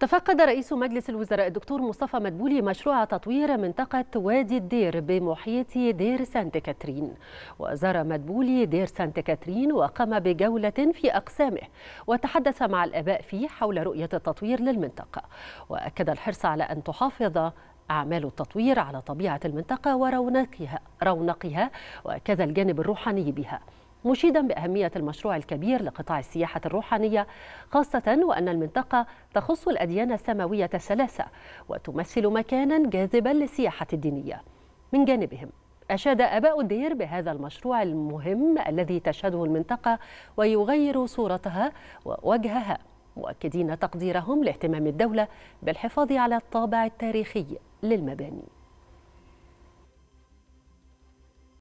تفقد رئيس مجلس الوزراء الدكتور مصطفى مدبولي مشروع تطوير منطقة وادي الدير بمحيط دير سانت كاترين وزار مدبولي دير سانت كاترين وقام بجولة في أقسامه وتحدث مع الآباء فيه حول رؤية التطوير للمنطقة وأكد الحرص على أن تحافظ أعمال التطوير على طبيعة المنطقة ورونقها رونقها وكذا الجانب الروحاني بها مشيدا بأهمية المشروع الكبير لقطاع السياحة الروحانية خاصة وأن المنطقة تخص الأديان السماوية الثلاثة وتمثل مكانا جاذبا للسياحة الدينية من جانبهم أشاد أباء الدير بهذا المشروع المهم الذي تشهده المنطقة ويغير صورتها ووجهها مؤكدين تقديرهم لاهتمام الدولة بالحفاظ على الطابع التاريخي للمباني